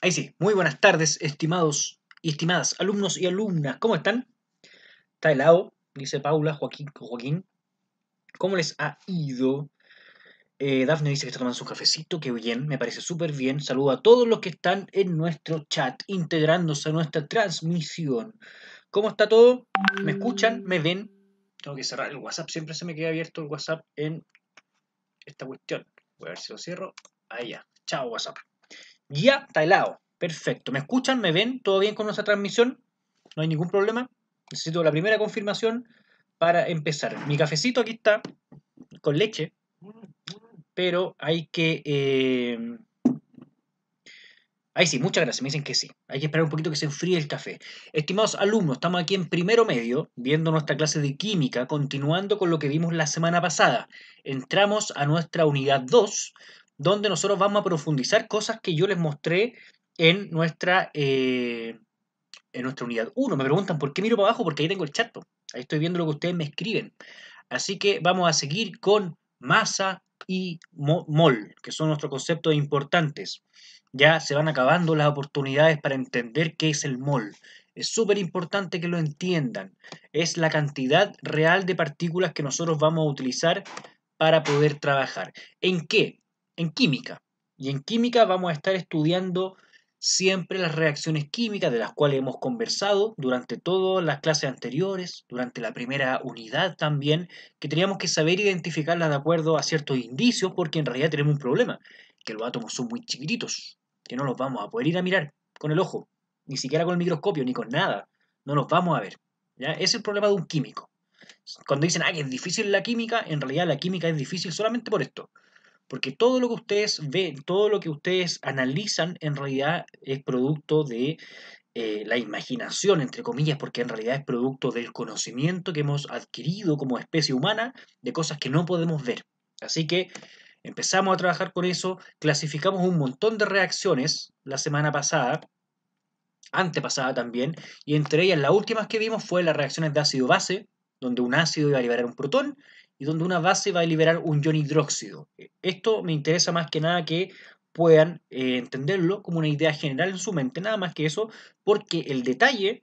Ahí sí, muy buenas tardes, estimados y estimadas alumnos y alumnas. ¿Cómo están? Está helado, dice Paula, Joaquín, Joaquín. ¿Cómo les ha ido? Eh, Dafne dice que está tomando su cafecito, qué bien, me parece súper bien. Saludo a todos los que están en nuestro chat, integrándose a nuestra transmisión. ¿Cómo está todo? ¿Me escuchan? ¿Me ven? Tengo que cerrar el WhatsApp, siempre se me queda abierto el WhatsApp en esta cuestión. Voy a ver si lo cierro. Ahí ya. Chao, WhatsApp. Ya está helado. Perfecto. ¿Me escuchan? ¿Me ven? ¿Todo bien con nuestra transmisión? No hay ningún problema. Necesito la primera confirmación para empezar. Mi cafecito aquí está con leche, pero hay que... Eh, ahí sí, muchas gracias, me dicen que sí. Hay que esperar un poquito que se enfríe el café. Estimados alumnos, estamos aquí en primero medio, viendo nuestra clase de química, continuando con lo que vimos la semana pasada. Entramos a nuestra unidad 2, donde nosotros vamos a profundizar cosas que yo les mostré en nuestra, eh, en nuestra unidad 1. Me preguntan por qué miro para abajo, porque ahí tengo el chat. Ahí estoy viendo lo que ustedes me escriben. Así que vamos a seguir con masa y mol, que son nuestros conceptos importantes. Ya se van acabando las oportunidades para entender qué es el mol. Es súper importante que lo entiendan. Es la cantidad real de partículas que nosotros vamos a utilizar para poder trabajar. ¿En qué? en química. Y en química vamos a estar estudiando siempre las reacciones químicas de las cuales hemos conversado durante todas las clases anteriores, durante la primera unidad también, que teníamos que saber identificarlas de acuerdo a ciertos indicios porque en realidad tenemos un problema, que los átomos son muy chiquititos, que no los vamos a poder ir a mirar con el ojo, ni siquiera con el microscopio, ni con nada, no los vamos a ver. ¿ya? es el problema de un químico. Cuando dicen, ah, que es difícil la química, en realidad la química es difícil solamente por esto, porque todo lo que ustedes ven, todo lo que ustedes analizan en realidad es producto de eh, la imaginación, entre comillas, porque en realidad es producto del conocimiento que hemos adquirido como especie humana de cosas que no podemos ver. Así que empezamos a trabajar con eso, clasificamos un montón de reacciones la semana pasada, antepasada también, y entre ellas las últimas que vimos fue las reacciones de ácido-base, donde un ácido iba a liberar un protón y donde una base va a liberar un ion hidróxido. Esto me interesa más que nada que puedan eh, entenderlo como una idea general en su mente, nada más que eso, porque el detalle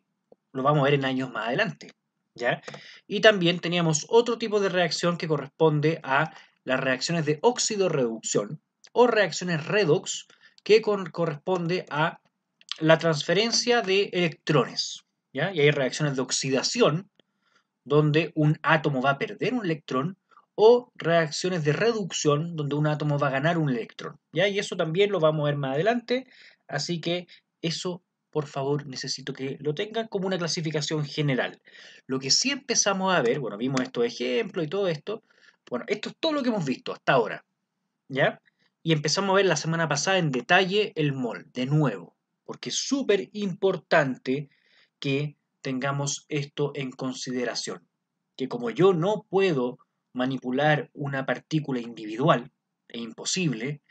lo vamos a ver en años más adelante. ¿ya? Y también teníamos otro tipo de reacción que corresponde a las reacciones de óxido-reducción o reacciones redox, que corresponde a la transferencia de electrones. ¿ya? Y hay reacciones de oxidación donde un átomo va a perder un electrón, o reacciones de reducción, donde un átomo va a ganar un electrón. ¿ya? Y eso también lo vamos a ver más adelante, así que eso, por favor, necesito que lo tengan como una clasificación general. Lo que sí empezamos a ver, bueno, vimos estos ejemplos y todo esto, bueno, esto es todo lo que hemos visto hasta ahora, ¿ya? Y empezamos a ver la semana pasada en detalle el mol, de nuevo, porque es súper importante que tengamos esto en consideración, que como yo no puedo manipular una partícula individual, e imposible,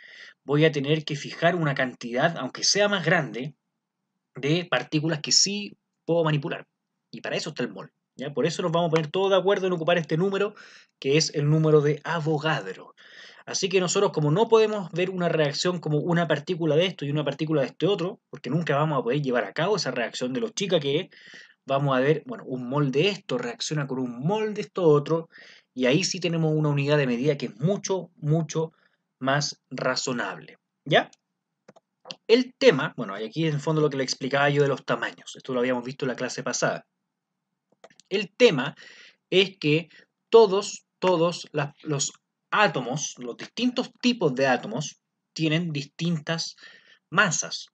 voy a tener que fijar una cantidad, aunque sea más grande, de partículas que sí puedo manipular. Y para eso está el mol. ¿ya? Por eso nos vamos a poner todos de acuerdo en ocupar este número, que es el número de Avogadro. Así que nosotros, como no podemos ver una reacción como una partícula de esto y una partícula de este otro, porque nunca vamos a poder llevar a cabo esa reacción de los chicas que vamos a ver, bueno, un mol de esto reacciona con un mol de esto otro, y ahí sí tenemos una unidad de medida que es mucho, mucho más razonable. ¿Ya? El tema, bueno, y aquí en el fondo lo que le explicaba yo de los tamaños, esto lo habíamos visto en la clase pasada. El tema es que todos, todos los átomos, los distintos tipos de átomos, tienen distintas masas.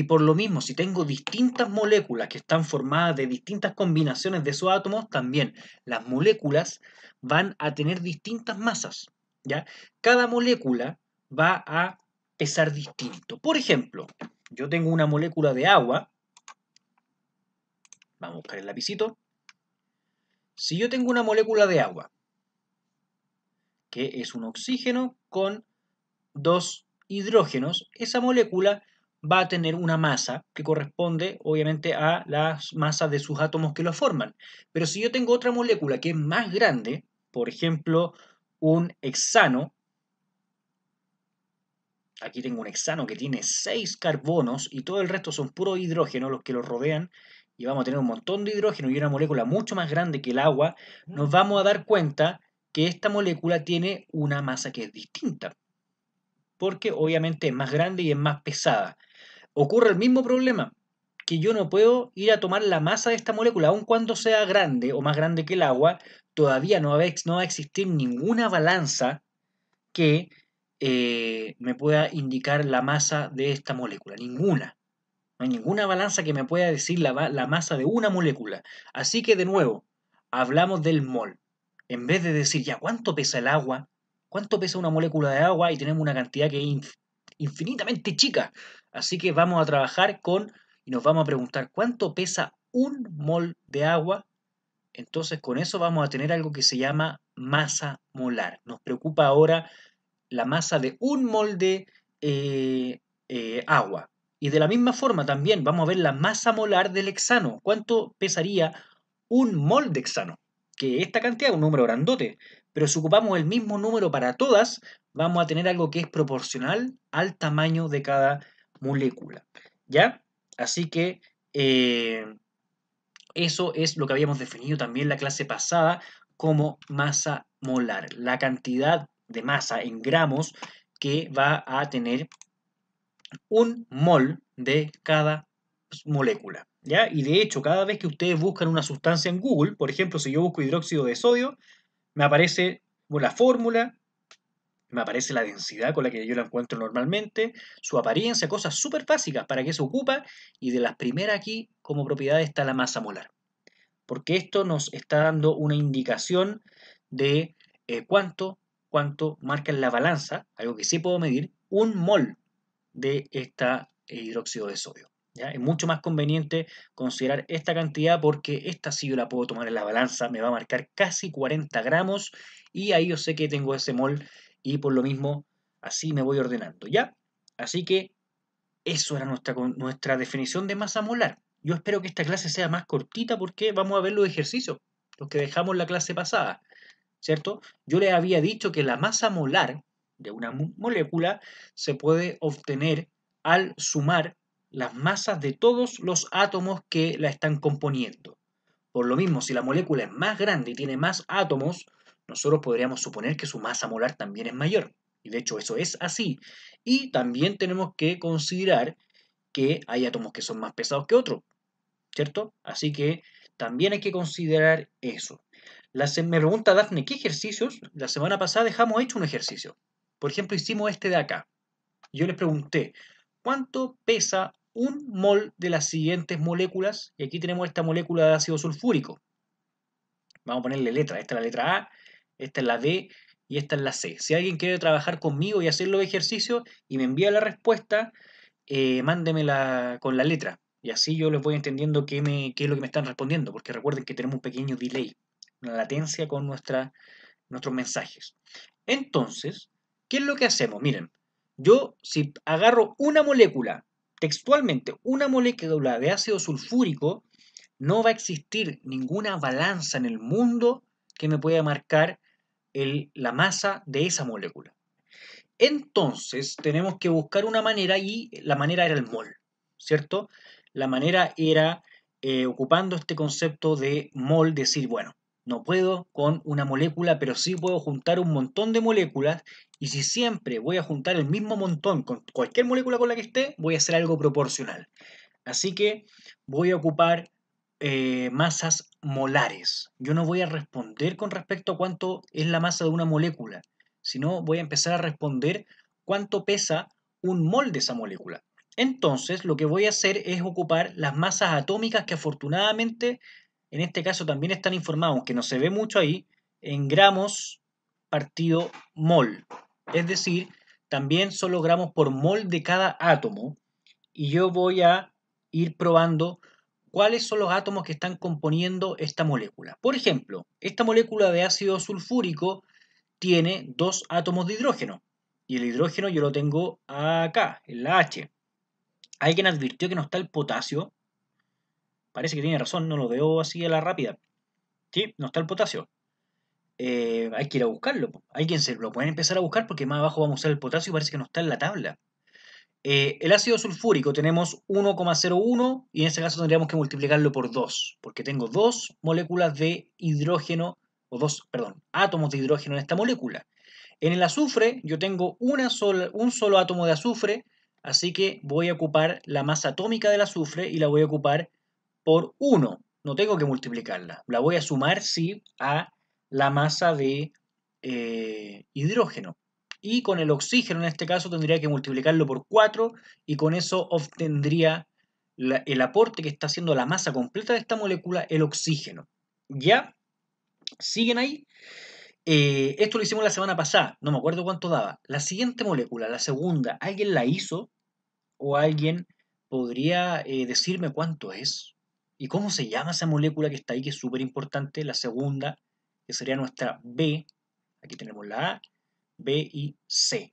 Y por lo mismo, si tengo distintas moléculas que están formadas de distintas combinaciones de esos átomos, también las moléculas van a tener distintas masas. ¿ya? Cada molécula va a pesar distinto. Por ejemplo, yo tengo una molécula de agua. Vamos a buscar el lapicito. Si yo tengo una molécula de agua, que es un oxígeno con dos hidrógenos, esa molécula va a tener una masa que corresponde obviamente a las masas de sus átomos que lo forman. Pero si yo tengo otra molécula que es más grande, por ejemplo, un hexano, aquí tengo un hexano que tiene seis carbonos y todo el resto son puro hidrógeno los que lo rodean, y vamos a tener un montón de hidrógeno y una molécula mucho más grande que el agua, nos vamos a dar cuenta que esta molécula tiene una masa que es distinta, porque obviamente es más grande y es más pesada ocurre el mismo problema, que yo no puedo ir a tomar la masa de esta molécula, aun cuando sea grande o más grande que el agua, todavía no va a, existir ninguna balanza que eh, me pueda indicar la masa de esta molécula, ninguna. No hay ninguna balanza que me pueda decir la, masa de una molécula. Así que de nuevo, hablamos del mol. En vez de decir ya cuánto pesa el agua, cuánto pesa una molécula de agua y tenemos una cantidad que es infinitamente chica. Así que vamos a trabajar con y nos vamos a preguntar cuánto pesa un mol de agua. Entonces con eso vamos a tener algo que se llama masa molar. Nos preocupa ahora la masa de un mol de eh, eh, agua. Y de la misma forma también vamos a ver la masa molar del hexano. ¿Cuánto pesaría un mol de hexano? Que esta cantidad es un número grandote, pero si ocupamos el mismo número para todas, vamos a tener algo que es proporcional al tamaño de cada molécula. ¿Ya? Así que eh, eso es lo que habíamos definido también en la clase pasada como masa molar, la cantidad de masa en gramos que va a tener un mol de cada molécula. ¿ya? Y de hecho, cada vez que ustedes buscan una sustancia en Google, por ejemplo, si yo busco hidróxido de sodio, me aparece la fórmula, me aparece la densidad con la que yo la encuentro normalmente, su apariencia, cosas súper básicas para que se ocupa, y de las primeras aquí como propiedad está la masa molar, porque esto nos está dando una indicación de eh, cuánto, cuánto marca en la balanza, algo que sí puedo medir, un mol de esta eh, hidróxido de sodio. ¿ya? Es mucho más conveniente considerar esta cantidad porque esta sí yo la puedo tomar en la balanza, me va a marcar casi 40 gramos y ahí yo sé que tengo ese mol y por lo mismo así me voy ordenando, ¿ya? Así que eso era nuestra, nuestra definición de masa molar. Yo espero que esta clase sea más cortita porque vamos a ver los ejercicios, los que dejamos la clase pasada, ¿cierto? Yo les había dicho que la masa molar de una molécula se puede obtener al sumar las masas de todos los átomos que la están componiendo. Por lo mismo, si la molécula es más grande y tiene más átomos, nosotros podríamos suponer que su masa molar también es mayor. Y de hecho eso es así. Y también tenemos que considerar que hay átomos que son más pesados que otros, ¿cierto? Así que también hay que considerar eso. La me pregunta Dafne, ¿qué ejercicios? La semana pasada dejamos hecho un ejercicio. Por ejemplo, hicimos este de acá. Yo les pregunté, ¿cuánto pesa un mol de las siguientes moléculas? Y aquí tenemos esta molécula de ácido sulfúrico. Vamos a ponerle letra. Esta es la letra A, esta es la D y esta es la C. Si alguien quiere trabajar conmigo y hacer los ejercicios y me envía la respuesta, eh, mándemela con la letra. Y así yo les voy entendiendo qué, me, es lo que me están respondiendo, porque recuerden que tenemos un pequeño delay, una latencia con nuestros mensajes. Entonces, ¿qué es lo que hacemos? Miren, yo si agarro una molécula, textualmente, una molécula de ácido sulfúrico, no va a existir ninguna balanza en el mundo que me pueda marcar la masa de esa molécula. Entonces tenemos que buscar una manera y la manera era el mol, ¿cierto? La manera era eh, ocupando este concepto de mol, decir, bueno, no puedo con una molécula, pero sí puedo juntar un montón de moléculas y si siempre voy a juntar el mismo montón con cualquier molécula con la que esté, voy a hacer algo proporcional. Así que voy a ocupar eh, masas molares. Yo no voy a responder con respecto a cuánto es la masa de una molécula, sino voy a empezar a responder cuánto pesa un mol de esa molécula. Entonces, lo que voy a hacer es ocupar las masas atómicas que afortunadamente, en este caso también están informadas, aunque no se ve mucho ahí, en gramos partido mol. Es decir, también solo gramos por mol de cada átomo. Y yo voy a ir probando cuáles son los átomos que están componiendo esta molécula. Por ejemplo, esta molécula de ácido sulfúrico tiene dos átomos de hidrógeno. Y el hidrógeno yo lo tengo acá, en la H. Alguien advirtió que no está el potasio. Parece que tiene razón, no lo veo así a la rápida. Sí, no está el potasio. Eh, hay que ir a buscarlo. Alguien se lo puede empezar a buscar porque más abajo vamos a usar el potasio y parece que no está en la tabla. Eh, el ácido sulfúrico tenemos 1,01 y en este caso tendríamos que multiplicarlo por 2, porque tengo dos moléculas de hidrógeno, o dos, perdón, átomos de hidrógeno en esta molécula. En el azufre yo tengo una un solo átomo de azufre, así que voy a ocupar la masa atómica del azufre y la voy a ocupar por 1. No tengo que multiplicarla, la voy a sumar, sí, a la masa de eh, hidrógeno y con el oxígeno en este caso tendría que multiplicarlo por 4 y con eso obtendría el aporte que está haciendo la masa completa de esta molécula, el oxígeno. ¿Ya? ¿Siguen ahí? Eh, esto lo hicimos la semana pasada, no me acuerdo cuánto daba. La siguiente molécula, la segunda, ¿alguien la hizo? ¿O alguien podría eh, decirme cuánto es? ¿Y cómo se llama esa molécula que está ahí, que es súper importante? La segunda, que sería nuestra B, aquí tenemos la A, B y C.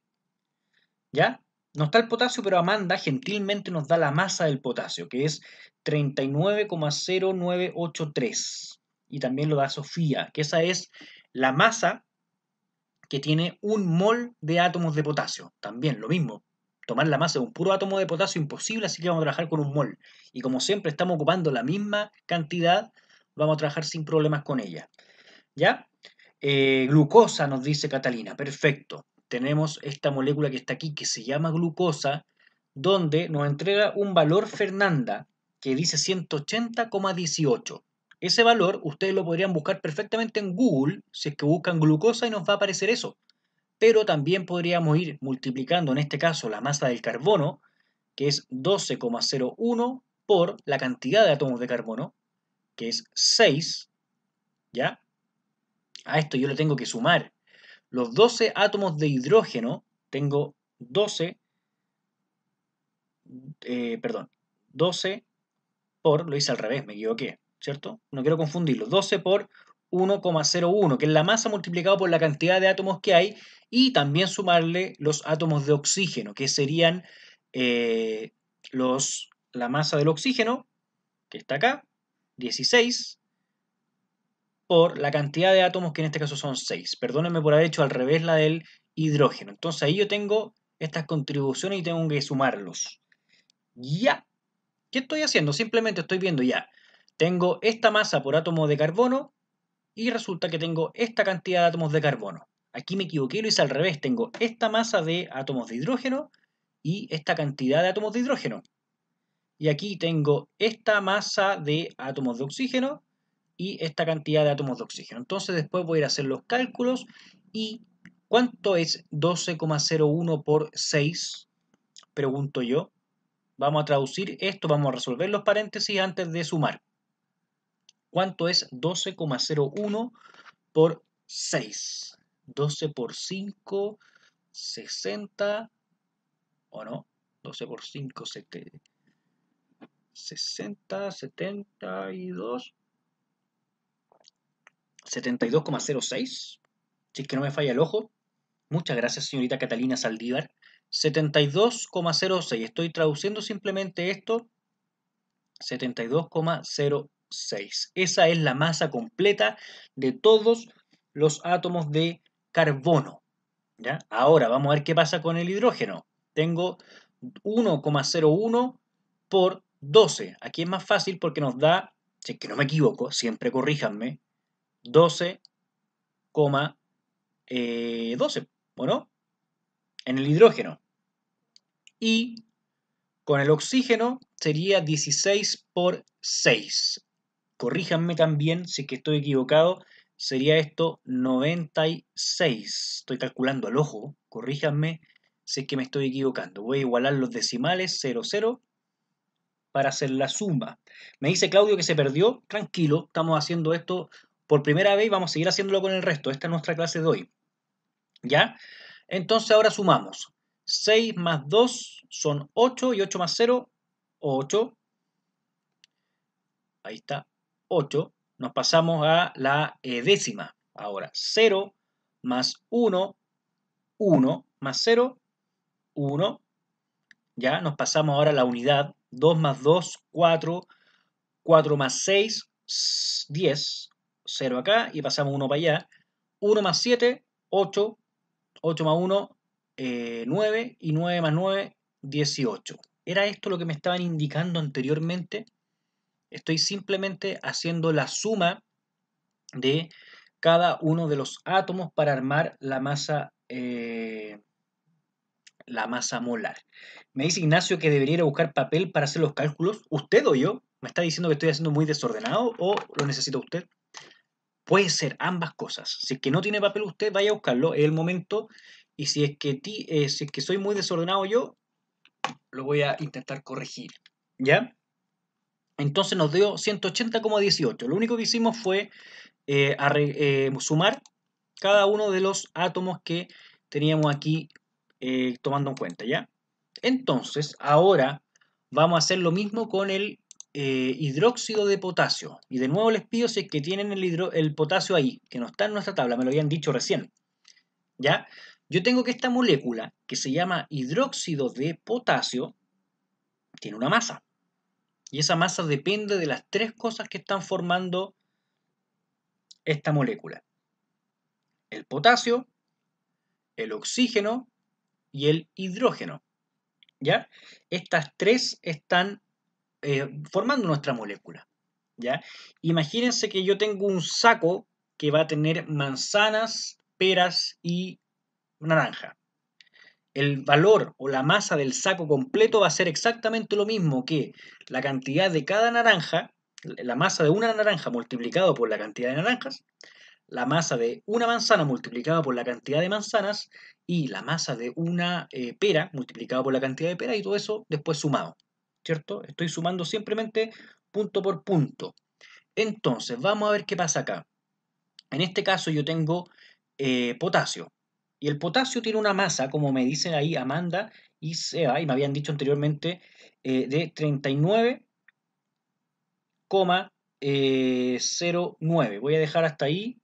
¿Ya? No está el potasio, pero Amanda gentilmente nos da la masa del potasio, que es 39,0983. Y también lo da Sofía, que esa es la masa que tiene un mol de átomos de potasio. También lo mismo. Tomar la masa de un puro átomo de potasio imposible, así que vamos a trabajar con un mol. Y como siempre estamos ocupando la misma cantidad, vamos a trabajar sin problemas con ella. ¿Ya? Eh, glucosa, nos dice Catalina. Perfecto. Tenemos esta molécula que está aquí, que se llama glucosa, donde nos entrega un valor Fernanda que dice 180,18. Ese valor ustedes lo podrían buscar perfectamente en Google, si es que buscan glucosa y nos va a aparecer eso. Pero también podríamos ir multiplicando, en este caso, la masa del carbono, que es 12,01 por la cantidad de átomos de carbono, que es 6, ¿ya? a esto yo le tengo que sumar los 12 átomos de hidrógeno, tengo 12, eh, perdón, 12 por, lo hice al revés, me equivoqué, ¿cierto? No quiero confundirlo, 12 por 1,01, que es la masa multiplicado por la cantidad de átomos que hay, y también sumarle los átomos de oxígeno, que serían eh, los, la masa del oxígeno, que está acá, 16, por la cantidad de átomos, que en este caso son 6. Perdónenme por haber hecho al revés la del hidrógeno. Entonces ahí yo tengo estas contribuciones y tengo que sumarlos. Ya. ¿Qué estoy haciendo? Simplemente estoy viendo ya. Tengo esta masa por átomo de carbono y resulta que tengo esta cantidad de átomos de carbono. Aquí me equivoqué, lo hice al revés. Tengo esta masa de átomos de hidrógeno y esta cantidad de átomos de hidrógeno. Y aquí tengo esta masa de átomos de oxígeno y esta cantidad de átomos de oxígeno. Entonces después voy a ir a hacer los cálculos y ¿cuánto es 12,01 por 6? Pregunto yo. Vamos a traducir esto, vamos a resolver los paréntesis antes de sumar. ¿Cuánto es 12,01 por 6? 12 por 5, 60, o no, 12 por 5, 70, 60, 72, 72,06. Si es que no me falla el ojo. Muchas gracias, señorita Catalina Saldívar. 72,06. Estoy traduciendo simplemente esto. 72,06. Esa es la masa completa de todos los átomos de carbono. ¿ya? Ahora vamos a ver qué pasa con el hidrógeno. Tengo 1,01 por 12. Aquí es más fácil porque nos da, si es que no me equivoco, siempre corríjanme, 12,12, 12, eh, no? En el hidrógeno. Y con el oxígeno sería 16 por 6. Corríjanme también si es que estoy equivocado. Sería esto 96. Estoy calculando al ojo. Corríjanme si es que me estoy equivocando. Voy a igualar los decimales 0,0 para hacer la suma. Me dice Claudio que se perdió. Tranquilo, estamos haciendo esto por primera vez y vamos a seguir haciéndolo con el resto. Esta es nuestra clase de hoy. ¿Ya? Entonces ahora sumamos. 6 más 2 son 8 y 8 más 0, 8. Ahí está, 8. Nos pasamos a la eh, décima. Ahora, 0 más 1, 1 más 0, 1. Ya nos pasamos ahora a la unidad. 2 más 2, 4. 4 más 6, 10. 0 acá y pasamos 1 para allá. 1 más 7, 8. 8 más 1, 9. Eh, y 9 más 9, 18. ¿Era esto lo que me estaban indicando anteriormente? Estoy simplemente haciendo la suma de cada uno de los átomos para armar la masa, eh, la masa molar. Me dice Ignacio que debería ir a buscar papel para hacer los cálculos. ¿Usted o yo? ¿Me está diciendo que estoy haciendo muy desordenado o lo necesita usted? Puede ser ambas cosas. Si es que no tiene papel usted, vaya a buscarlo, es el momento. Y si es que, ti, eh, que soy muy desordenado yo, lo voy a intentar corregir. ¿Ya? Entonces nos dio 180,18. Lo único que hicimos fue eh, eh, sumar cada uno de los átomos que teníamos aquí tomando en cuenta, ¿ya? Entonces, ahora vamos a hacer lo mismo con el eh, hidróxido de potasio. Y de nuevo les pido si es que tienen el, hidro, el potasio ahí, que no está en nuestra tabla, me lo habían dicho recién. ¿Ya? Yo tengo que esta molécula, que se llama hidróxido de potasio, tiene una masa. Y esa masa depende de las tres cosas que están formando esta molécula. El potasio, el oxígeno y el hidrógeno. ¿Ya? Estas tres están eh, formando nuestra molécula. ¿ya? Imagínense que yo tengo un saco que va a tener manzanas, peras y naranja. El valor o la masa del saco completo va a ser exactamente lo mismo que la cantidad de cada naranja, la masa de una naranja multiplicado por la cantidad de naranjas, la masa de una manzana multiplicada por la cantidad de manzanas y la masa de una eh, pera multiplicada por la cantidad de pera y todo eso después sumado. ¿cierto? Estoy sumando simplemente punto por punto. Entonces, vamos a ver qué pasa acá. En este caso yo tengo eh, potasio. Y el potasio tiene una masa, como me dicen ahí Amanda y Seba, y me habían dicho anteriormente, eh, de 39,09. Eh, voy a dejar hasta ahí,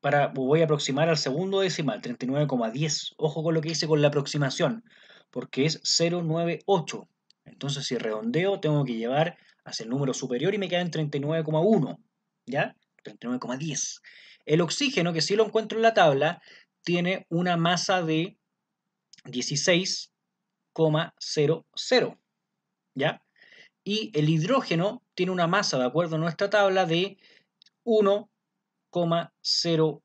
para, voy a aproximar al segundo decimal, 39,10. Ojo con lo que hice con la aproximación, porque es 098. Entonces, si redondeo, tengo que llevar hacia el número superior y me queda en 39,1, ¿ya? 39,10. El oxígeno, que sí lo encuentro en la tabla, tiene una masa de 16,00, ¿ya? Y el hidrógeno tiene una masa, de acuerdo a nuestra tabla, de 1,01.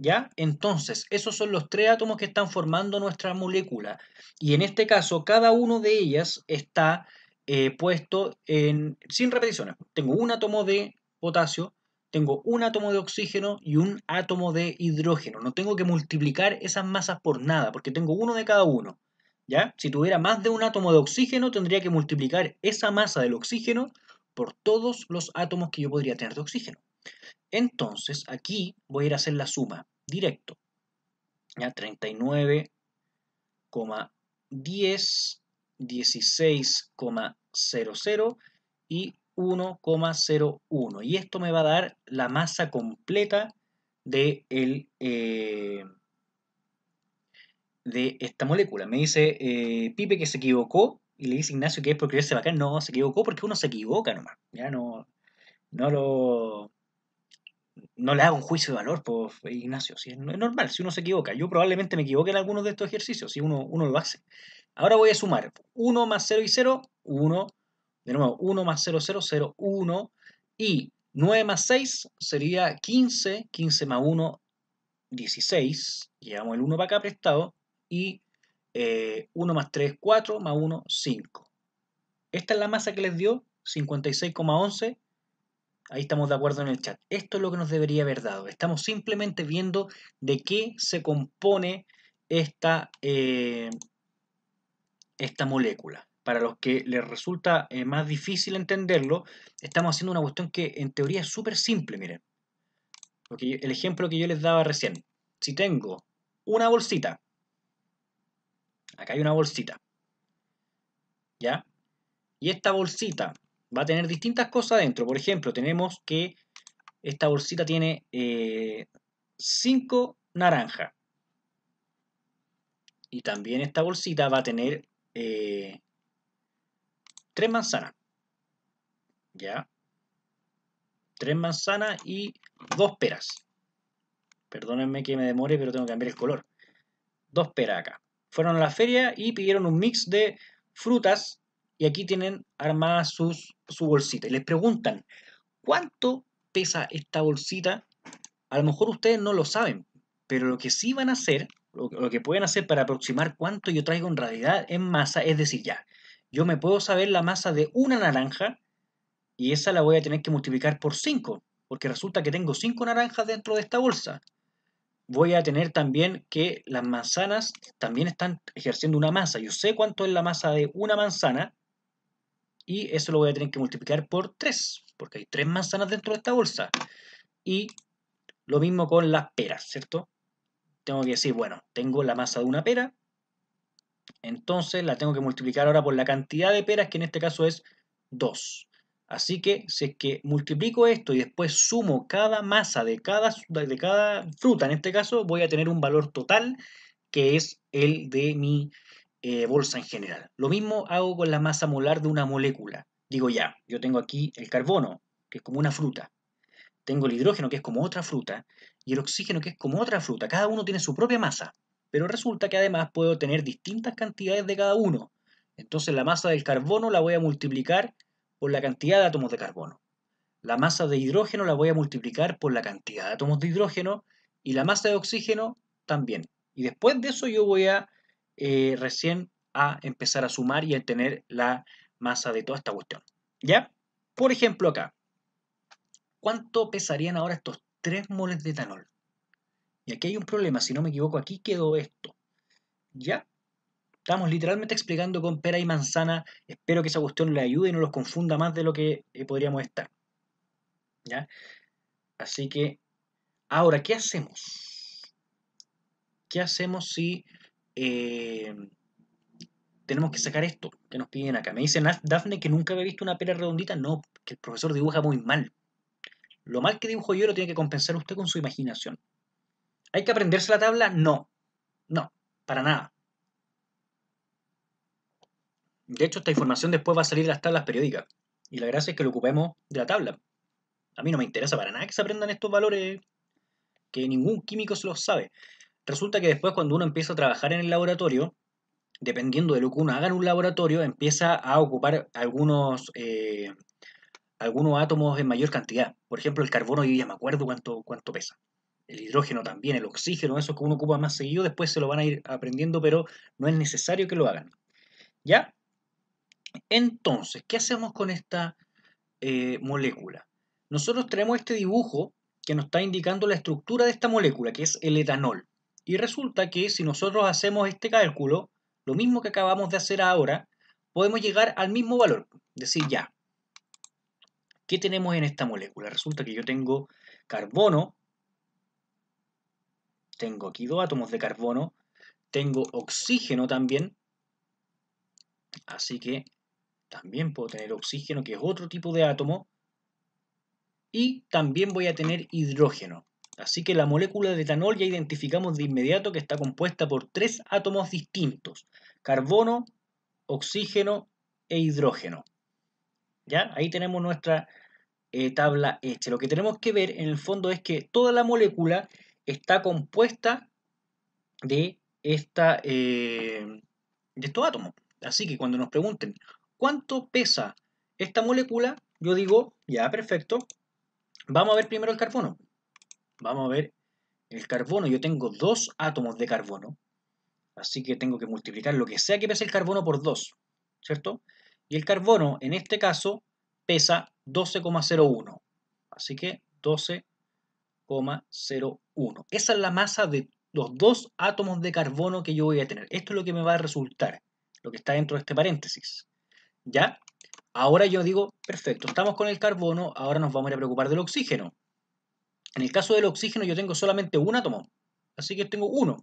¿Ya? Entonces, esos son los tres átomos que están formando nuestra molécula. Y en este caso, cada uno de ellas está eh, puesto en, sin repeticiones. Tengo un átomo de potasio, tengo un átomo de oxígeno y un átomo de hidrógeno. No tengo que multiplicar esas masas por nada, porque tengo uno de cada uno. ¿Ya? Si tuviera más de un átomo de oxígeno, tendría que multiplicar esa masa del oxígeno por todos los átomos que yo podría tener de oxígeno. Entonces, aquí voy a ir a hacer la suma directo. Ya 39,10, 16,00 y 1,01. Y esto me va a dar la masa completa de, el, eh, de esta molécula. Me dice eh, Pipe que se equivocó y le dice Ignacio que es porque va a caer No, se equivocó porque uno se equivoca nomás. Ya no, no lo no le hago un juicio de valor, Ignacio. Si es, normal, si uno se equivoca. Yo probablemente me equivoque en algunos de estos ejercicios, si uno, uno lo hace. Ahora voy a sumar 1 más 0 y 0, 1. De nuevo, 1 más 0, 0, 0, 1. Y 9 más 6 sería 15. 15 más 1, 16. Llevamos el 1 para acá prestado. Y 1 eh, más 3, 4, más 1, 5. Esta es la masa que les dio, 56,11 Ahí estamos de acuerdo en el chat. Esto es lo que nos debería haber dado. Estamos simplemente viendo de qué se compone esta, eh, esta molécula. Para los que les resulta eh, más difícil entenderlo, estamos haciendo una cuestión que en teoría es súper simple, miren. el ejemplo que yo les daba recién. Si tengo una bolsita, acá hay una bolsita, ¿ya? Y esta bolsita va a tener distintas cosas dentro. Por ejemplo, tenemos que esta bolsita tiene 5 eh, naranjas. Y también esta bolsita va a tener 3 eh, manzanas. ¿Ya? 3 manzanas y 2 peras. Perdónenme que me demore, pero tengo que cambiar el color. Dos peras acá. Fueron a la feria y pidieron un mix de frutas y aquí tienen armada sus, su bolsita. Y les preguntan, ¿cuánto pesa esta bolsita? A lo mejor ustedes no lo saben, pero lo que sí van a hacer, lo, lo que pueden hacer para aproximar cuánto yo traigo en realidad en masa, es decir, ya, yo me puedo saber la masa de una naranja y esa la voy a tener que multiplicar por 5, porque resulta que tengo 5 naranjas dentro de esta bolsa. Voy a tener también que las manzanas también están ejerciendo una masa. Yo sé cuánto es la masa de una manzana, y eso lo voy a tener que multiplicar por 3, porque hay 3 manzanas dentro de esta bolsa. Y lo mismo con las peras, ¿cierto? Tengo que decir, bueno, tengo la masa de una pera, entonces la tengo que multiplicar ahora por la cantidad de peras, que en este caso es 2. Así que si es que multiplico esto y después sumo cada masa de cada, de cada fruta, en este caso, voy a tener un valor total que es el de mi eh, bolsa en general. Lo mismo hago con la masa molar de una molécula. Digo ya, yo tengo aquí el carbono, que es como una fruta. Tengo el hidrógeno, que es como otra fruta. Y el oxígeno, que es como otra fruta. Cada uno tiene su propia masa. Pero resulta que además puedo tener distintas cantidades de cada uno. Entonces la masa del carbono la voy a multiplicar por la cantidad de átomos de carbono. La masa de hidrógeno la voy a multiplicar por la cantidad de átomos de hidrógeno y la masa de oxígeno también. Y después de eso yo voy a eh, recién a empezar a sumar y a tener la masa de toda esta cuestión. ¿Ya? Por ejemplo, acá. ¿Cuánto pesarían ahora estos 3 moles de etanol? Y aquí hay un problema, si no me equivoco, aquí quedó esto. ¿Ya? Estamos literalmente explicando con pera y manzana. Espero que esa cuestión le ayude y no los confunda más de lo que eh, podríamos estar. ¿Ya? Así que, ahora, ¿qué hacemos? ¿Qué hacemos si eh, tenemos que sacar esto que nos piden acá. Me dice Dafne que nunca había visto una pera redondita. No, que el profesor dibuja muy mal. Lo mal que dibujo yo lo tiene que compensar usted con su imaginación. ¿Hay que aprenderse la tabla? No. No, para nada. De hecho, esta información después va a salir de las tablas periódicas. Y la gracia es que lo ocupemos de la tabla. A mí no me interesa para nada que se aprendan estos valores que ningún químico se los sabe. Resulta que después cuando uno empieza a trabajar en el laboratorio, dependiendo de lo que uno haga en un laboratorio, empieza a ocupar algunos, eh, algunos átomos en mayor cantidad. Por ejemplo, el carbono, yo ya me acuerdo cuánto, cuánto pesa. El hidrógeno también, el oxígeno, eso que uno ocupa más seguido, después se lo van a ir aprendiendo, pero no es necesario que lo hagan. ¿Ya? Entonces, ¿qué hacemos con esta eh, molécula? Nosotros tenemos este dibujo que nos está indicando la estructura de esta molécula, que es el etanol. Y resulta que si nosotros hacemos este cálculo, lo mismo que acabamos de hacer ahora, podemos llegar al mismo valor. Decir ya, ¿qué tenemos en esta molécula? Resulta que yo tengo carbono, tengo aquí dos átomos de carbono, tengo oxígeno también, así que también puedo tener oxígeno, que es otro tipo de átomo, y también voy a tener hidrógeno. Así que la molécula de etanol ya identificamos de inmediato que está compuesta por tres átomos distintos, carbono, oxígeno e hidrógeno. ¿Ya? Ahí tenemos nuestra eh, tabla hecha. Lo que tenemos que ver en el fondo es que toda la molécula está compuesta de, esta, eh, de estos átomos. Así que cuando nos pregunten, ¿cuánto pesa esta molécula? Yo digo, ya, perfecto. Vamos a ver primero el carbono. Vamos a ver el carbono. Yo tengo dos átomos de carbono. Así que tengo que multiplicar lo que sea que pese el carbono por dos, ¿cierto? Y el carbono, en este caso, pesa 12,01. Así que 12,01. Esa es la masa de los dos átomos de carbono que yo voy a tener. Esto es lo que me va a resultar, lo que está dentro de este paréntesis. ¿Ya? Ahora yo digo, perfecto, estamos con el carbono, ahora nos vamos a, ir a preocupar del oxígeno. En el caso del oxígeno yo tengo solamente un átomo, así que tengo uno.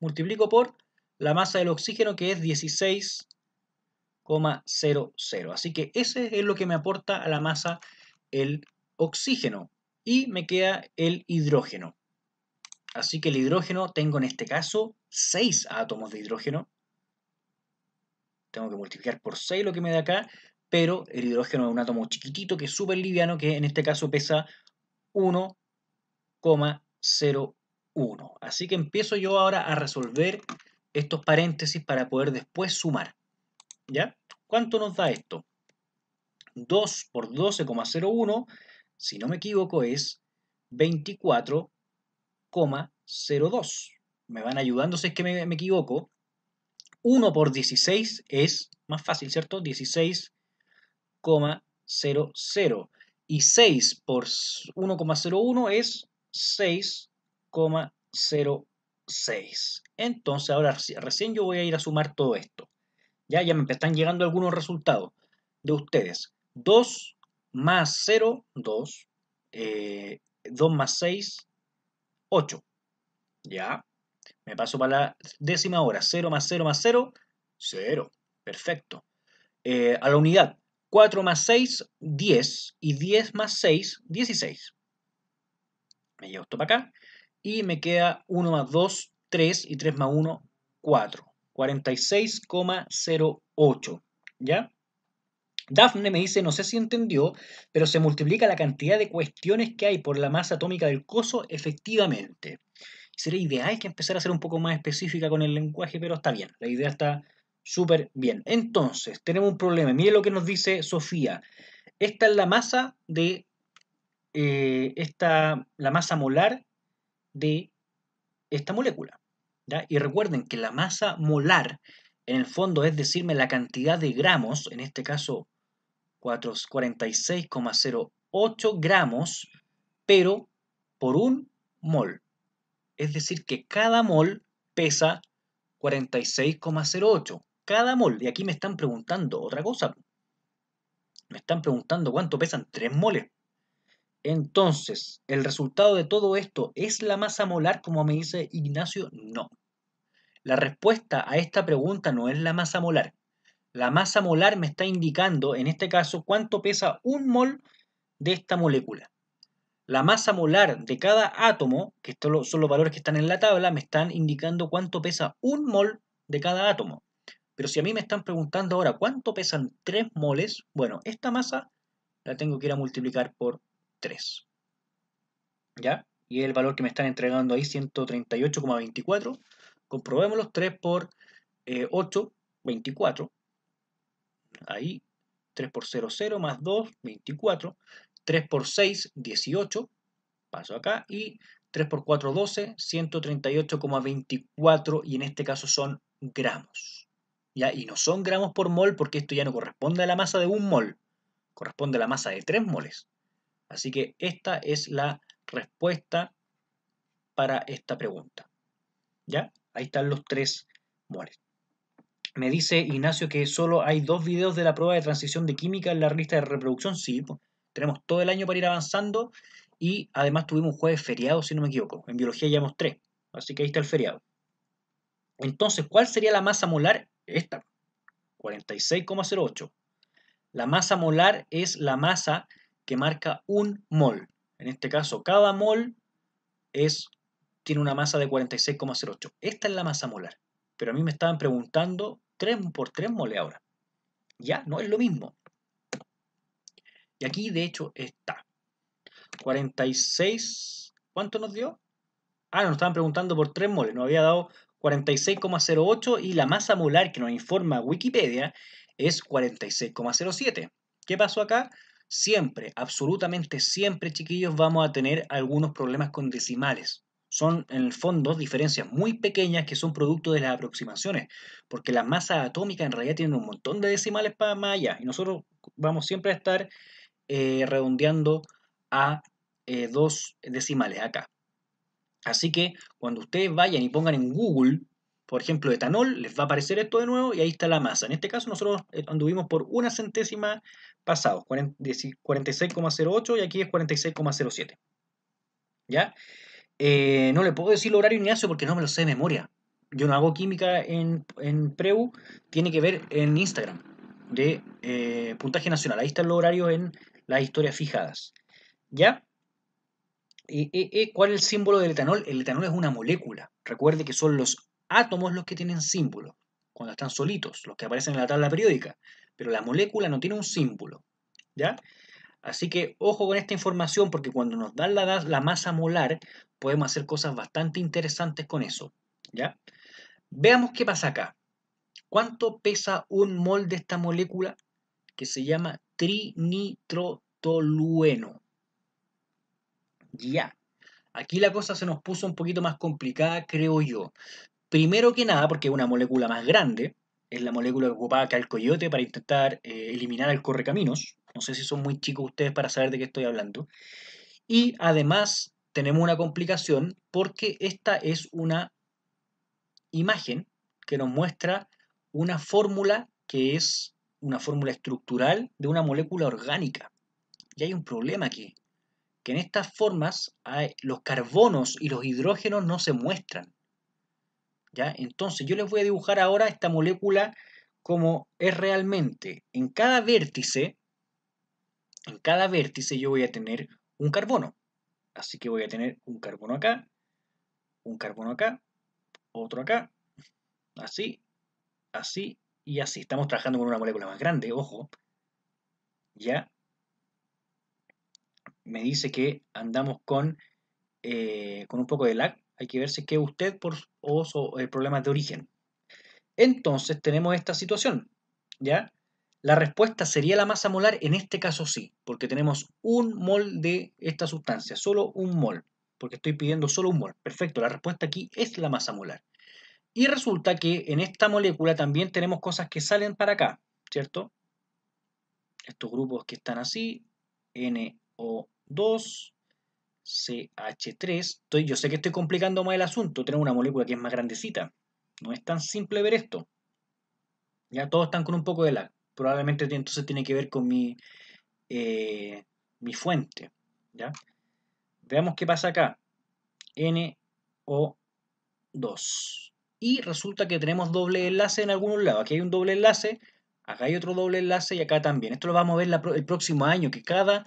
Multiplico por la masa del oxígeno que es 16,00. Así que ese es lo que me aporta a la masa el oxígeno y me queda el hidrógeno. Así que el hidrógeno tengo en este caso 6 átomos de hidrógeno. Tengo que multiplicar por 6 lo que me da acá, pero el hidrógeno es un átomo chiquitito que es súper liviano, que en este caso pesa 1,01. Así que empiezo yo ahora a resolver estos paréntesis para poder después sumar. ¿Ya? ¿Cuánto nos da esto? 2 por 12,01, si no me equivoco, es 24,02. Me van ayudando si es que me, me equivoco. 1 por 16 es más fácil, ¿cierto? 16,00. Y 6 por 1,01 es 6,06. Entonces ahora recién yo voy a ir a sumar todo esto. Ya, ya me están llegando algunos resultados de ustedes. 2 más 0, 2. 2 más 6, 8. Ya. Me paso para la décima hora. 0 más 0 más 0, 0. Perfecto. Eh, a la unidad. 4 más 6, 10. Y 10 más 6, 16. Me llevo esto para acá. Y me queda 1 más 2, 3. Y 3 más 1, 4. 46,08. ¿Ya? Daphne me dice, no sé si entendió, pero se multiplica la cantidad de cuestiones que hay por la masa atómica del coso, efectivamente. Sería ideal que empezar a ser un poco más específica con el lenguaje, pero está bien, la idea está, Súper bien. Entonces, tenemos un problema. Mire lo que nos dice Sofía. Esta es la masa de. Eh, esta, la masa molar de esta molécula. Y recuerden que la masa molar, en el fondo, es decirme la cantidad de gramos, en este caso 46,08 gramos, pero por un mol. Es decir, que cada mol pesa 46,08 cada mol. Y aquí me están preguntando otra cosa. Me están preguntando cuánto pesan tres moles. Entonces, ¿el resultado de todo esto es la masa molar como me dice Ignacio? No. La respuesta a esta pregunta no es la masa molar. La masa molar me está indicando, en este caso, cuánto pesa un mol de esta molécula. La masa molar de cada átomo, que son los valores que están en la tabla, me están indicando cuánto pesa un mol de cada átomo. Pero si a mí me están preguntando ahora cuánto pesan 3 moles, bueno, esta masa la tengo que ir a multiplicar por 3. ¿Ya? Y el valor que me están entregando ahí, 138,24. Comprobémoslo, 3 por 8, eh, 24. Ahí, 3 por 0, 0, más 2, 24. 3 por 6, 18. Paso acá. Y 3 por 4, 12, 138,24. Y en este caso son gramos. ¿ya? Y no son gramos por mol porque esto ya no corresponde a la masa de un mol, corresponde a la masa de tres moles. Así que esta es la respuesta para esta pregunta. ¿Ya? Ahí están los tres moles. Me dice Ignacio que solo hay dos videos de la prueba de transición de química en la lista de reproducción. Sí, tenemos todo el año para ir avanzando y además tuvimos un jueves feriado, si no me equivoco. En biología hemos tres, así que ahí está el feriado. Entonces, ¿cuál sería la masa molar esta, 46,08. La masa molar es la masa que marca un mol. En este caso, cada mol tiene una masa de 46,08. Esta es la masa molar. Pero a mí me estaban preguntando 3 por 3 moles ahora. Ya, no es lo mismo. Y aquí, de hecho, está. 46, ¿cuánto nos dio? Ah, nos estaban preguntando por 3 moles. Nos había dado 46,08 y la masa molar que nos informa Wikipedia es 46,07. ¿Qué pasó acá? Siempre, absolutamente siempre, chiquillos, vamos a tener algunos problemas con decimales. Son, en el fondo, diferencias muy pequeñas que son producto de las aproximaciones, porque la masa atómica en realidad tiene un montón de decimales para más allá, y nosotros vamos siempre a estar eh, redondeando a eh, dos decimales acá. Así que cuando ustedes vayan y pongan en Google, por ejemplo, etanol, les va a aparecer esto de nuevo y ahí está la masa. En este caso nosotros eh, anduvimos por una centésima pasado, 46,08 y aquí es 46,07. ¿Ya? Eh, no le puedo decir el horario Ignacio porque no me lo sé de memoria. Yo no hago química en, en Preu, tiene que ver en Instagram de eh, puntaje nacional. Ahí están los horarios en las historias fijadas. ¿Ya? ¿Cuál es el símbolo del etanol? El etanol es una molécula. Recuerde que son los átomos los que tienen símbolo, cuando están solitos, los que aparecen en la tabla periódica. Pero la molécula no tiene un símbolo. ¿Ya? Así que ojo con esta información porque cuando nos dan la, la masa molar podemos hacer cosas bastante interesantes con eso. ¿Ya? Veamos qué pasa acá. ¿Cuánto pesa un mol de esta molécula que se llama trinitrotolueno? Ya. Aquí la cosa se nos puso un poquito más complicada, creo yo. Primero que nada, porque es una molécula más grande, es la molécula que ocupaba acá el coyote para intentar eh, eliminar al correcaminos. No sé si son muy chicos ustedes para saber de qué estoy hablando. Y además tenemos una complicación porque esta es una imagen que nos muestra una fórmula que es una fórmula estructural de una molécula orgánica. Y hay un problema aquí que en estas formas los carbonos y los hidrógenos no se muestran. ¿ya? Entonces yo les voy a dibujar ahora esta molécula como es realmente. En cada vértice, en cada vértice yo voy a tener un carbono. Así que voy a tener un carbono acá, un carbono acá, otro acá, así, así y así. Estamos trabajando con una molécula más grande, ojo. ¿Ya? me dice que andamos con, eh, con un poco de lag. Hay que ver si es usted por, o, el eh, problema problemas de origen. Entonces tenemos esta situación, ¿ya? La respuesta sería la masa molar, en este caso sí, porque tenemos un mol de esta sustancia, solo un mol, porque estoy pidiendo solo un mol. Perfecto, la respuesta aquí es la masa molar. Y resulta que en esta molécula también tenemos cosas que salen para acá, ¿cierto? Estos grupos que están así, NO 2, CH3. Estoy, yo sé que estoy complicando más el asunto. Tengo una molécula que es más grandecita. No es tan simple ver esto. Ya todos están con un poco de lag. Probablemente entonces tiene que ver con mi, eh, mi fuente. ¿ya? Veamos qué pasa acá. NO2. Y resulta que tenemos doble enlace en algunos lados. Aquí hay un doble enlace, acá hay otro doble enlace y acá también. Esto lo vamos a ver el próximo año, que cada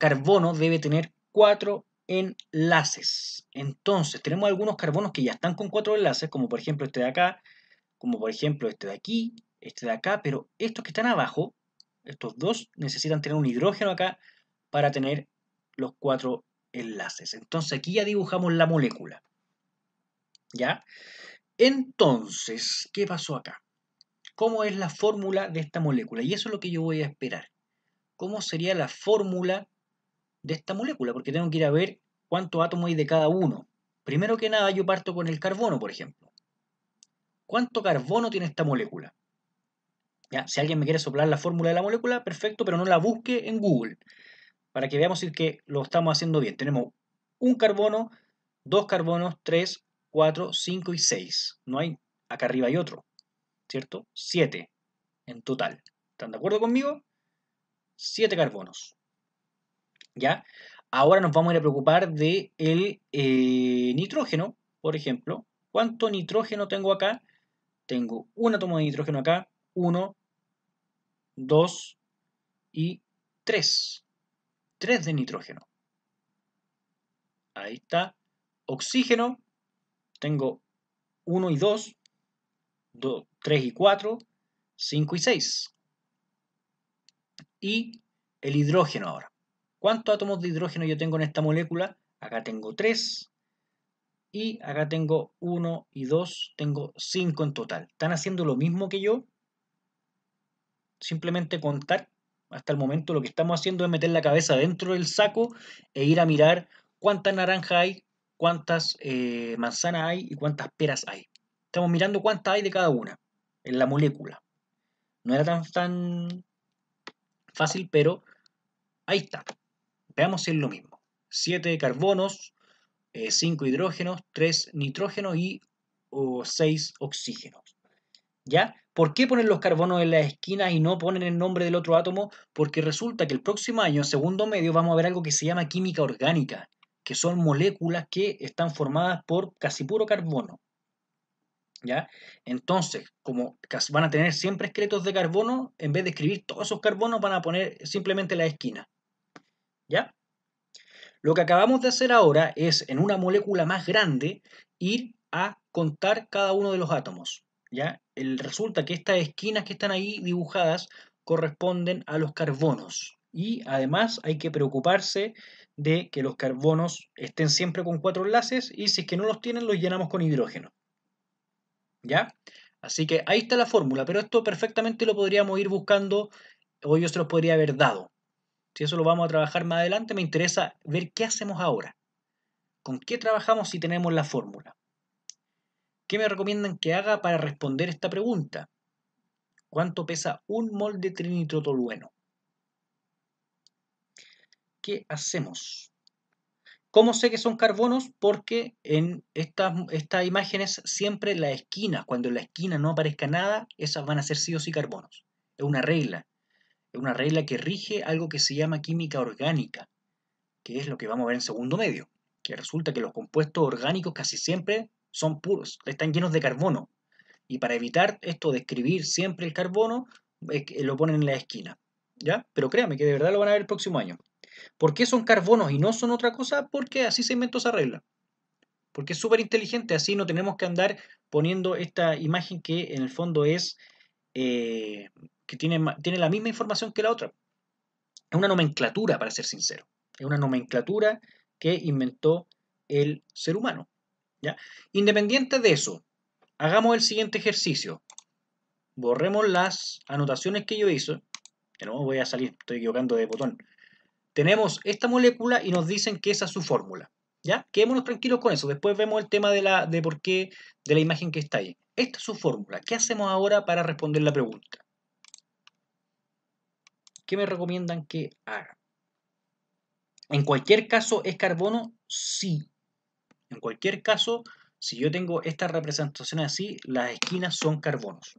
carbono debe tener cuatro enlaces. Entonces, tenemos algunos carbonos que ya están con cuatro enlaces, como por ejemplo este de acá, como por ejemplo este de aquí, este de acá, pero estos que están abajo, estos dos, necesitan tener un hidrógeno acá para tener los cuatro enlaces. Entonces, aquí ya dibujamos la molécula. ¿Ya? Entonces, ¿qué pasó acá? ¿Cómo es la fórmula de esta molécula? Y eso es lo que yo voy a esperar. ¿Cómo sería la fórmula de esta molécula, porque tengo que ir a ver cuántos átomos hay de cada uno. Primero que nada, yo parto con el carbono, por ejemplo. ¿Cuánto carbono tiene esta molécula? Ya, si alguien me quiere soplar la fórmula de la molécula, perfecto, pero no la busque en Google, para que veamos si que lo estamos haciendo bien. Tenemos un carbono, dos carbonos, tres, cuatro, cinco y seis. No hay, acá arriba hay otro, ¿cierto? Siete en total. ¿Están de acuerdo conmigo? Siete carbonos. ¿ya? Ahora nos vamos a ir a preocupar de el eh, nitrógeno, por ejemplo. ¿Cuánto nitrógeno tengo acá? Tengo un átomo de nitrógeno acá, 1, 2 y 3. 3 de nitrógeno. Ahí está. Oxígeno, tengo 1 y 2, 2 3 y 4, 5 y 6. Y el hidrógeno ahora. ¿Cuántos átomos de hidrógeno yo tengo en esta molécula? Acá tengo 3 y acá tengo 1 y 2, tengo 5 en total. ¿Están haciendo lo mismo que yo? Simplemente contar. Hasta el momento lo que estamos haciendo es meter la cabeza dentro del saco e ir a mirar cuántas naranjas hay, cuántas eh, manzanas hay y cuántas peras hay. Estamos mirando cuántas hay de cada una en la molécula. No era tan, tan fácil, pero ahí está. Veamos si es lo mismo. Siete carbonos, 5 eh, hidrógenos, 3 nitrógenos y 6 oxígenos. ¿Ya? ¿Por qué ponen los carbonos en la esquina y no ponen el nombre del otro átomo? Porque resulta que el próximo año, en segundo medio, vamos a ver algo que se llama química orgánica, que son moléculas que están formadas por casi puro carbono. ¿Ya? Entonces, como van a tener siempre esqueletos de carbono, en vez de escribir todos esos carbonos, van a poner simplemente la esquina. ¿Ya? Lo que acabamos de hacer ahora es en una molécula más grande ir a contar cada uno de los átomos. ¿ya? El, resulta que estas esquinas que están ahí dibujadas corresponden a los carbonos. Y además hay que preocuparse de que los carbonos estén siempre con cuatro enlaces y si es que no los tienen los llenamos con hidrógeno. ¿Ya? Así que ahí está la fórmula, pero esto perfectamente lo podríamos ir buscando o yo se los podría haber dado. Si eso lo vamos a trabajar más adelante, me interesa ver qué hacemos ahora. ¿Con qué trabajamos si tenemos la fórmula? ¿Qué me recomiendan que haga para responder esta pregunta? ¿Cuánto pesa un mol de trinitrotolueno? ¿Qué hacemos? ¿Cómo sé que son carbonos? Porque en estas, imágenes siempre la esquina, cuando en la esquina no aparezca nada, esas van a ser sí o sí carbonos. Es una regla. Es una regla que rige algo que se llama química orgánica, que es lo que vamos a ver en segundo medio, que resulta que los compuestos orgánicos casi siempre son puros, están llenos de carbono. Y para evitar esto de escribir siempre el carbono, lo ponen en la esquina. ¿Ya? Pero créanme que de verdad lo van a ver el próximo año. ¿Por qué son carbonos y no son otra cosa? Porque así se inventó esa regla. Porque es súper inteligente, así no tenemos que andar poniendo esta imagen que en el fondo es eh, que tiene, la misma información que la otra. Es una nomenclatura, para ser sincero. Es una nomenclatura que inventó el ser humano. ¿ya? Independiente de eso, hagamos el siguiente ejercicio. Borremos las anotaciones que yo hice. Que no voy a salir, estoy equivocando de botón. Tenemos esta molécula y nos dicen que esa es su fórmula. ¿Ya? Quedémonos tranquilos con eso. Después vemos el tema de, la, de por qué, de la imagen que está ahí. Esta es su fórmula. ¿Qué hacemos ahora para responder la pregunta? ¿Qué me recomiendan que haga? En cualquier caso, ¿es carbono? Sí. En cualquier caso, si yo tengo esta representación así, las esquinas son carbonos.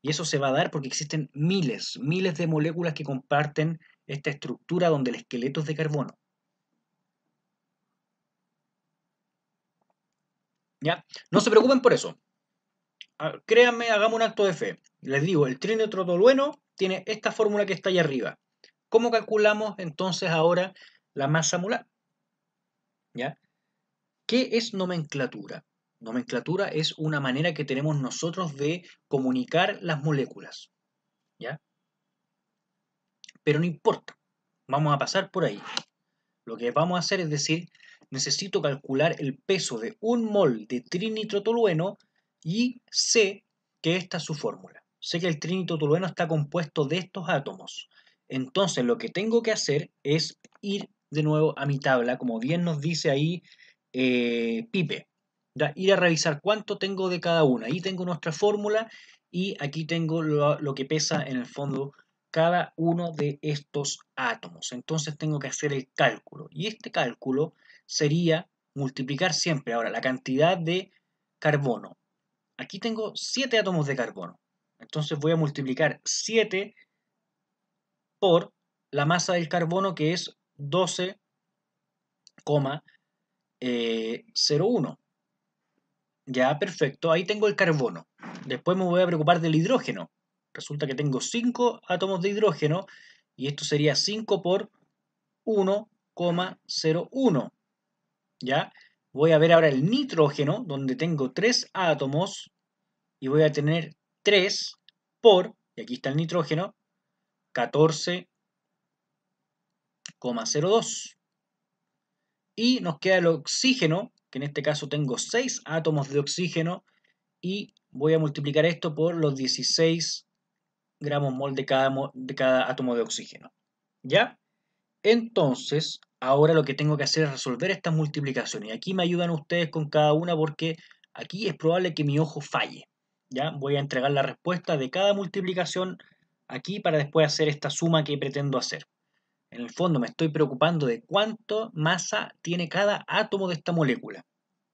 Y eso se va a dar porque existen miles, miles de moléculas que comparten esta estructura donde el esqueleto es de carbono. ¿Ya? No se preocupen por eso. Ah, créanme, hagamos un acto de fe. Les digo, el trinitrotolueno tiene esta fórmula que está allá arriba. ¿Cómo calculamos entonces ahora la masa molar? ¿Ya? ¿Qué es nomenclatura? Nomenclatura es una manera que tenemos nosotros de comunicar las moléculas. ¿Ya? Pero no importa, vamos a pasar por ahí. Lo que vamos a hacer es decir, necesito calcular el peso de un mol de trinitrotolueno y sé que esta es su fórmula. Sé que el trinito está compuesto de estos átomos. Entonces lo que tengo que hacer es ir de nuevo a mi tabla, como bien nos dice ahí eh, Pipe. Ir a revisar cuánto tengo de cada una. Ahí tengo nuestra fórmula y aquí tengo lo que pesa en el fondo cada uno de estos átomos. Entonces tengo que hacer el cálculo. Y este cálculo sería multiplicar siempre ahora la cantidad de carbono aquí tengo 7 átomos de carbono. Entonces voy a multiplicar 7 por la masa del carbono que es 12,01. Eh, ya, perfecto. Ahí tengo el carbono. Después me voy a preocupar del hidrógeno. Resulta que tengo 5 átomos de hidrógeno y esto sería 5 por 1,01. ¿Ya? Voy a ver ahora el nitrógeno, donde tengo tres átomos y voy a tener 3 por, y aquí está el nitrógeno, 14,02. Y nos queda el oxígeno, que en este caso tengo 6 átomos de oxígeno, y voy a multiplicar esto por los 16 gramos mol de cada átomo de oxígeno. ¿Ya? Entonces, ahora lo que tengo que hacer es resolver estas multiplicaciones. Y aquí me ayudan ustedes con cada una porque aquí es probable que mi ojo falle. ¿ya? Voy a entregar la respuesta de cada multiplicación aquí para después hacer esta suma que pretendo hacer. En el fondo me estoy preocupando de cuánto masa tiene cada átomo de esta molécula.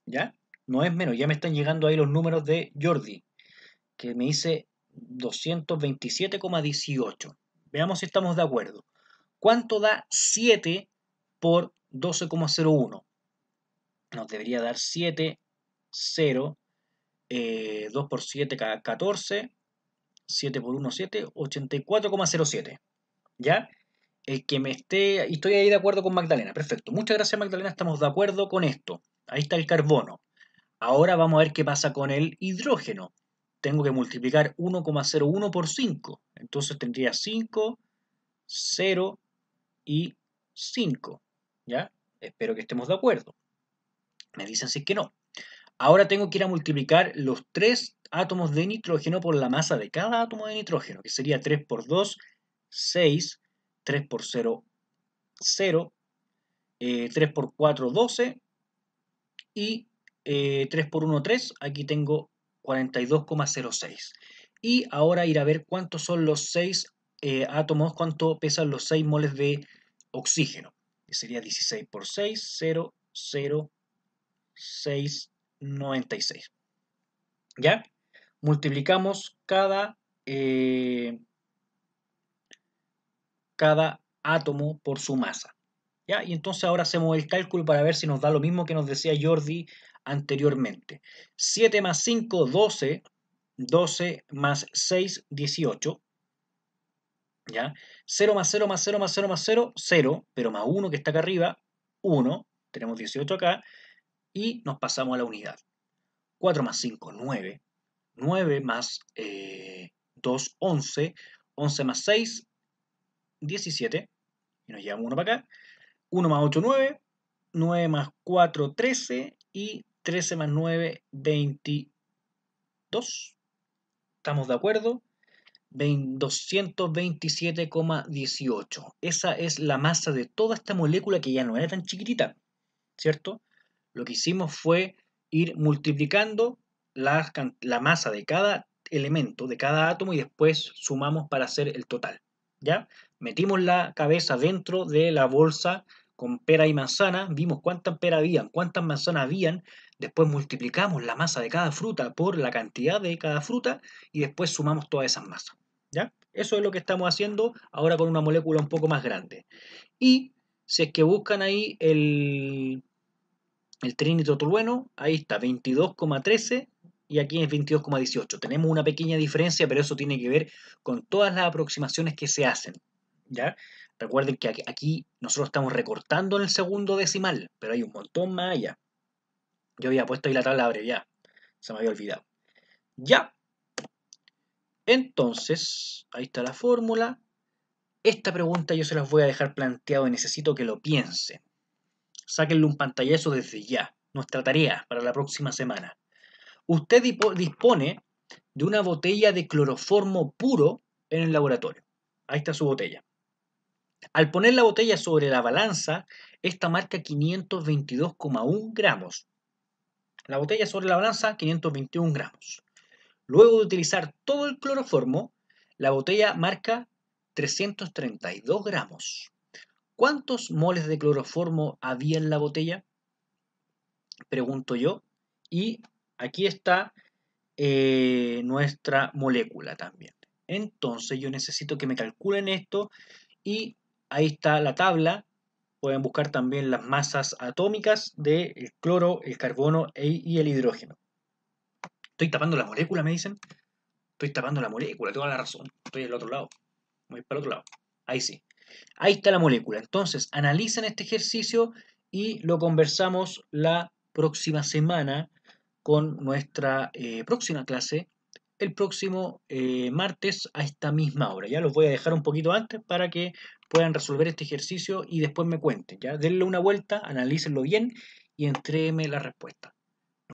¿Ya? No es menos, ya me están llegando ahí los números de Jordi, que me dice 227,18. Veamos si estamos de acuerdo. ¿Cuánto da 7 por 12,01? Nos debería dar 7, 0, 2 por 7, 14, 7 por 1, 7, 84,07. ¿Ya? El que me esté... Y estoy ahí de acuerdo con Magdalena. Perfecto. Muchas gracias Magdalena, estamos de acuerdo con esto. Ahí está el carbono. Ahora vamos a ver qué pasa con el hidrógeno. Tengo que multiplicar 1,01 por 5. Entonces tendría 5, 0, y 5. ¿Ya? Espero que estemos de acuerdo. Me dicen si es que no. Ahora tengo que ir a multiplicar los 3 átomos de nitrógeno por la masa de cada átomo de nitrógeno, que sería 3 por 2, 6, 3 por 0, 0, 3 por 4, 12 y 3 eh, por 1, 3. Aquí tengo 42,06. Y ahora ir a ver cuántos son los 6 eh, átomos, cuánto pesan los 6 moles de oxígeno, que sería 16 por 6, 0, 0, 6, 96. ¿Ya? Multiplicamos cada, eh, cada átomo por su masa. ¿Ya? Y entonces ahora hacemos el cálculo para ver si nos da lo mismo que nos decía Jordi anteriormente. 7 más 5, 12. 12 más 6, 18. 0 más 0 más 0 más 0 más 0, 0, pero más 1 que está acá arriba, 1, tenemos 18 acá, y nos pasamos a la unidad. 4 más 5, 9. 9 más 2, 11. 11 más 6, 17. Y nos llevamos 1 para acá. 1 más 8, 9. 9 más 4, 13. Y 13 más 9, 22. ¿Estamos de acuerdo? 227,18. Esa es la masa de toda esta molécula que ya no era tan chiquitita, ¿cierto? Lo que hicimos fue ir multiplicando la, masa de cada elemento, de cada átomo, y después sumamos para hacer el total, ¿ya? Metimos la cabeza dentro de la bolsa con pera y manzana, vimos cuántas peras habían, cuántas manzanas habían, después multiplicamos la masa de cada fruta por la cantidad de cada fruta y después sumamos todas esas masas. ¿ya? Eso es lo que estamos haciendo ahora con una molécula un poco más grande. Y si es que buscan ahí el, el trinitrotolueno, ahí está, 22,13 y aquí es 22,18. Tenemos una pequeña diferencia, pero eso tiene que ver con todas las aproximaciones que se hacen. ¿ya? Recuerden que aquí nosotros estamos recortando en el segundo decimal, pero hay un montón más allá. Yo había puesto ahí la tabla ya. se me había olvidado. Ya, entonces, ahí está la fórmula. Esta pregunta yo se las voy a dejar planteado y necesito que lo piensen. Sáquenle un pantallazo desde ya, nuestra tarea para la próxima semana. Usted dispone de una botella de cloroformo puro en el laboratorio. Ahí está su botella. Al poner la botella sobre la balanza, esta marca 522,1 gramos. La botella sobre la balanza, 521 gramos. Luego de utilizar todo el cloroformo, la botella marca 332 gramos. ¿Cuántos moles de cloroformo había en la botella? Pregunto yo. Y aquí está eh, nuestra molécula también. Entonces yo necesito que me calculen esto y ahí está la tabla. Pueden buscar también las masas atómicas del cloro, el carbono e, y el hidrógeno. Estoy tapando la molécula, me dicen. Estoy tapando la molécula, tengo la razón. Estoy del otro lado. Voy para el otro lado. Ahí sí. Ahí está la molécula. Entonces, analicen este ejercicio y lo conversamos la próxima semana con nuestra eh, próxima clase el próximo eh, martes a esta misma hora. Ya los voy a dejar un poquito antes para que puedan resolver este ejercicio y después me cuenten. Ya denle una vuelta, analícenlo bien y entréme la respuesta.